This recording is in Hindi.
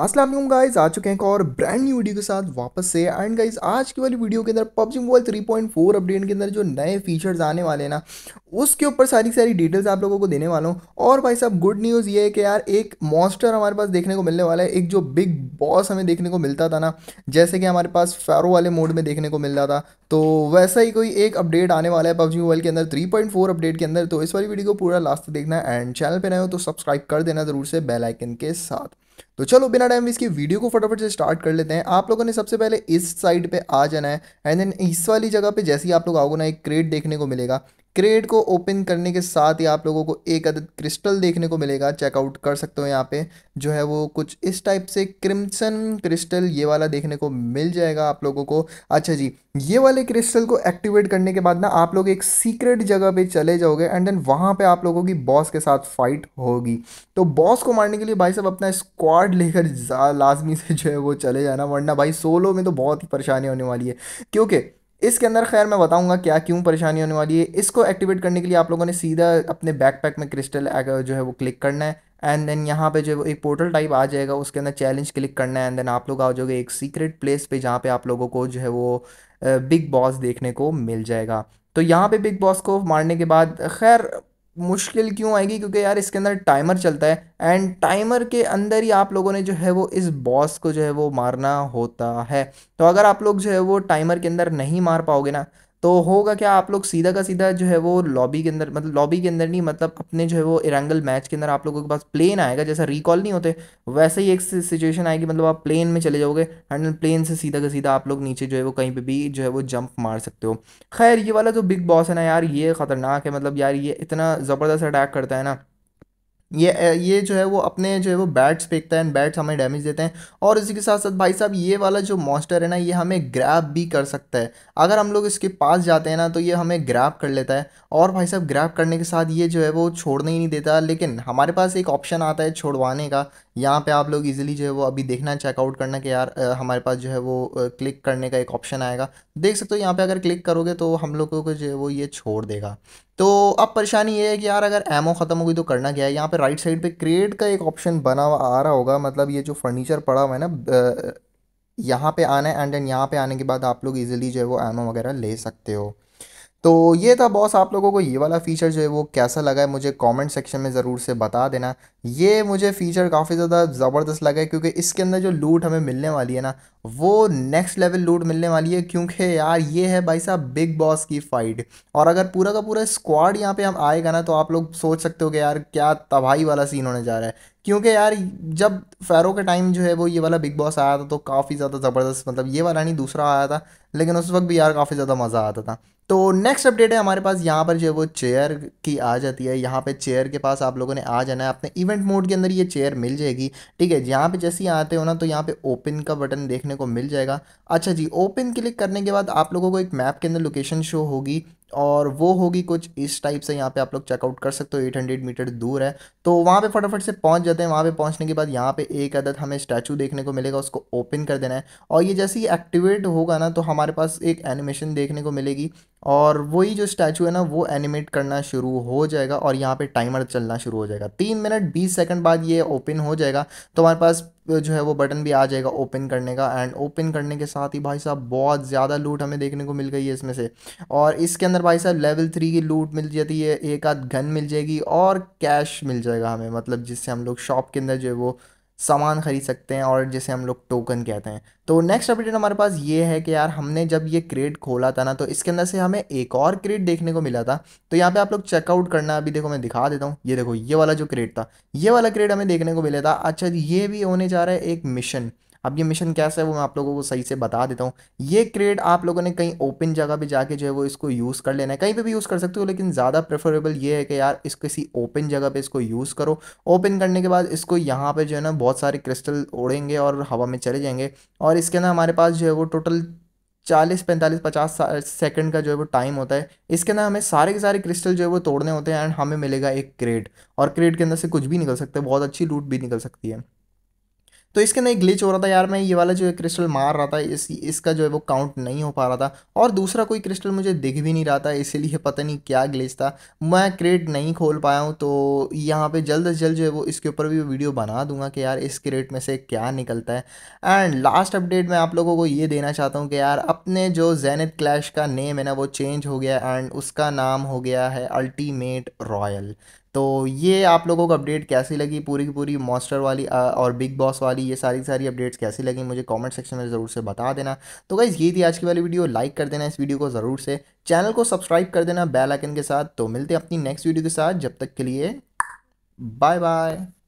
असलम गाइज आ चुके हैं एक और ब्रांड न्यू वीडियो के साथ वापस से एंड गाइज आज की वाली वीडियो के अंदर पबजी मोबाइल 3.4 अपडेट के अंदर जो नए फीचर्स आने वाले हैं ना उसके ऊपर सारी सारी डिटेल्स आप लोगों को देने वाला हूँ और भाई साहब गुड न्यूज़ ये है कि यार एक मॉन्स्टर हमारे पास देखने को मिलने वाला है एक जो बिग बॉस हमें देखने को मिलता था ना जैसे कि हमारे पास फैरो वाले मोड में देखने को मिल रहा था तो वैसा ही कोई एक अपडेट आने वाला है पबजी मोबाइल के अंदर 3.4 अपडेट के अंदर तो इस वाली वीडियो को पूरा लास्ट देखना है एंड चैनल पर नए हो तो सब्सक्राइब कर देना ज़रूर से बेलाइकन के साथ तो चलो बिना टाइम इसकी वीडियो को फटाफट से स्टार्ट कर लेते हैं आप लोगों ने सबसे पहले इस साइड पे आ जाना है एंड देन इस वाली जगह पे जैसे ही आप लोग आओगे ना एक क्रेट देखने को मिलेगा क्रेड को ओपन करने के साथ ही आप लोगों को एक अदद क्रिस्टल देखने को मिलेगा चेकआउट कर सकते हो यहाँ पे जो है वो कुछ इस टाइप से क्रिम्सन क्रिस्टल ये वाला देखने को मिल जाएगा आप लोगों को अच्छा जी ये वाले क्रिस्टल को एक्टिवेट करने के बाद ना आप लोग एक सीक्रेट जगह पे चले जाओगे एंड देन वहाँ पे आप लोगों की बॉस के साथ फाइट होगी तो बॉस को मारने के लिए भाई साहब अपना स्क्वाड लेकर लाजमी से जो है वो चले जाना वरना भाई सोलो में तो बहुत ही परेशानी होने वाली है क्योंकि इसके अंदर खैर मैं बताऊंगा क्या क्यों परेशानी होने वाली है इसको एक्टिवेट करने के लिए आप लोगों ने सीधा अपने बैकपैक में क्रिस्टल जो है वो क्लिक करना है एंड देन यहाँ पे जो एक पोर्टल टाइप आ जाएगा उसके अंदर चैलेंज क्लिक करना है एंड देन आप लोग आ जाओगे एक सीक्रेट प्लेस पे जहाँ पे आप लोगों को जो है वो बिग बॉस देखने को मिल जाएगा तो यहाँ पे बिग बॉस को मारने के बाद खैर मुश्किल क्यों आएगी क्योंकि यार इसके अंदर टाइमर चलता है एंड टाइमर के अंदर ही आप लोगों ने जो है वो इस बॉस को जो है वो मारना होता है तो अगर आप लोग जो है वो टाइमर के अंदर नहीं मार पाओगे ना तो होगा क्या आप लोग सीधा का सीधा जो है वो लॉबी के अंदर मतलब लॉबी के अंदर नहीं मतलब अपने जो है वो इरांगल मैच के अंदर आप लोगों के पास प्लेन आएगा जैसा रिकॉल नहीं होते वैसे ही एक सिचुएशन आएगी मतलब आप प्लेन में चले जाओगे एंड प्लेन से सीधा का सीधा आप लोग नीचे जो है वो कहीं पर भी जो है वो जंप मार सकते हो खैर ये वाला जो बिग बॉस है ना यार ये ख़तरनाक है मतलब यार ये इतना ज़बरदस्त अटैक करता है ना ये ये जो है वो अपने जो है वो बैट्स फेंकता है एंड बैट्स हमें डैमेज देते हैं और इसी के साथ साथ भाई साहब ये वाला जो मॉन्स्टर है ना ये हमें ग्रैप भी कर सकता है अगर हम लोग इसके पास जाते हैं ना तो ये हमें ग्रैप कर लेता है और भाई साहब ग्रैप करने के साथ ये जो है वो छोड़ने ही नहीं देता लेकिन हमारे पास एक ऑप्शन आता है छोड़वाने का यहाँ पे आप लोग इजीली जो है वो अभी देखना है चेकआउट करना कि यार आ, हमारे पास जो है वो क्लिक करने का एक ऑप्शन आएगा देख सकते हो यहाँ पे अगर क्लिक करोगे तो हम लोगों को जो है वो ये छोड़ देगा तो अब परेशानी ये है कि यार अगर एमओ ख़त्म हो गई तो करना क्या है यहाँ पे राइट साइड पे क्रिएट का एक ऑप्शन बना हुआ आ रहा होगा मतलब ये जो फर्नीचर पड़ा हुआ है ना यहाँ पर आना है एंड देन यहाँ पर आने के बाद आप लोग ईजिली जो है वो एमओ वगैरह ले सकते हो तो ये था बॉस आप लोगों को ये वाला फ़ीचर जो है वो कैसा लगा है मुझे कमेंट सेक्शन में ज़रूर से बता देना ये मुझे फ़ीचर काफ़ी ज़्यादा ज़बरदस्त लगा है क्योंकि इसके अंदर जो लूट हमें मिलने वाली है ना वो नेक्स्ट लेवल लूट मिलने वाली है क्योंकि यार ये है भाई साहब बिग बॉस की फ़ाइट और अगर पूरा का पूरा स्क्वाड यहाँ पर हम आएगा ना तो आप लोग सोच सकते हो कि यार क्या तबाही वाला सीन होने जा रहा है क्योंकि यार जब फैरो के टाइम जो है वो ये वाला बिग बॉस आया था तो काफ़ी ज़्यादा ज़बरदस्त मतलब ये वाला नहीं दूसरा आया था लेकिन उस वक्त भी यार काफ़ी ज़्यादा मज़ा आता था तो नेक्स्ट अपडेट है हमारे पास यहाँ पर जो है वो चेयर की आ जाती है यहाँ पे चेयर के पास आप लोगों ने आ जाना है अपने इवेंट मोड के अंदर ये चेयर मिल जाएगी ठीक है यहाँ पे जैसे ही आते हो ना तो यहाँ पे ओपन का बटन देखने को मिल जाएगा अच्छा जी ओपन क्लिक करने के बाद आप लोगों को एक मैप के अंदर लोकेशन शो होगी और वो होगी कुछ इस टाइप से यहाँ पे आप लोग चेकआउट कर सकते हो 800 मीटर दूर है तो वहाँ पे फटाफट से पहुँच जाते हैं वहाँ पे पहुँचने के बाद यहाँ पे एक अदद हमें स्टैचू देखने को मिलेगा उसको ओपन कर देना है और ये जैसे ही एक्टिवेट होगा ना तो हमारे पास एक एनिमेशन देखने को मिलेगी और वही जो स्टैचू है ना वो एनिमेट करना शुरू हो जाएगा और यहाँ पे टाइमर चलना शुरू हो जाएगा तीन मिनट बीस सेकंड बाद ये ओपन हो जाएगा तो हमारे पास जो है वो बटन भी आ जाएगा ओपन करने का एंड ओपन करने के साथ ही भाई साहब बहुत ज़्यादा लूट हमें देखने को मिल गई है इसमें से और इसके अंदर भाई साहब लेवल थ्री की लूट मिल जाती है एक आध गन मिल जाएगी और कैश मिल जाएगा हमें मतलब जिससे हम लोग शॉप के अंदर जो है वो सामान ख़रीद सकते हैं और जिसे हम लोग टोकन कहते हैं तो नेक्स्ट अपडेट हमारे पास ये है कि यार हमने जब ये क्रेड खोला था ना तो इसके अंदर से हमें एक और क्रेड देखने को मिला था तो यहाँ पे आप लोग चेकआउट करना अभी देखो मैं दिखा देता हूँ ये देखो ये वाला जो क्रेड था ये वाला क्रेड हमें देखने को मिला था अच्छा ये भी होने जा रहा है एक मिशन अब ये मिशन कैसा है वो मैं आप लोगों को सही से बता देता हूँ ये क्रेड आप लोगों ने कहीं ओपन जगह पे जाके जो है वो इसको यूज़ कर लेना है कहीं पे भी यूज़ कर सकते हो लेकिन ज़्यादा प्रेफरेबल ये है कि यार इस किसी ओपन जगह पे इसको यूज़ करो ओपन करने के बाद इसको यहाँ पर जो है ना बहुत सारे क्रिस्टल उड़ेंगे और हवा में चले जाएंगे और इसके ना हमारे पास जो है वो टोटल चालीस पैंतालीस पचास सेकंड का जो है वो टाइम होता है इसके अंदर हमें सारे के सारे क्रिस्टल जो है वो तोड़ने होते हैं एंड हमें मिलेगा एक क्रेड और क्रेड के अंदर से कुछ भी निकल सकता है बहुत अच्छी लूट भी निकल सकती है तो इसके अंदर एक ग्लिच हो रहा था यार मैं ये वाला जो है क्रिस्टल मार रहा था इस इसका जो है वो काउंट नहीं हो पा रहा था और दूसरा कोई क्रिस्टल मुझे दिख भी नहीं रहा था इसीलिए पता नहीं क्या ग्लिच था मैं क्रेट नहीं खोल पाया हूँ तो यहाँ पे जल्द अज जल्द जो है वो इसके ऊपर भी वीडियो बना दूंगा कि यार इस क्रेट में से क्या निकलता है एंड लास्ट अपडेट मैं आप लोगों को ये देना चाहता हूँ कि यार अपने जो जैनित क्लैश का नेम है ना वो चेंज हो गया एंड उसका नाम हो गया है अल्टीमेट रॉयल तो ये आप लोगों को अपडेट कैसी लगी पूरी की पूरी मॉस्टर वाली और बिग बॉस वाली ये सारी सारी अपडेट्स कैसी लगी मुझे कमेंट सेक्शन में ज़रूर से बता देना तो गाइज़ ये थी आज की वाली वीडियो लाइक कर देना इस वीडियो को ज़रूर से चैनल को सब्सक्राइब कर देना बेल आइकन के साथ तो मिलते हैं अपनी नेक्स्ट वीडियो के साथ जब तक के लिए बाय बाय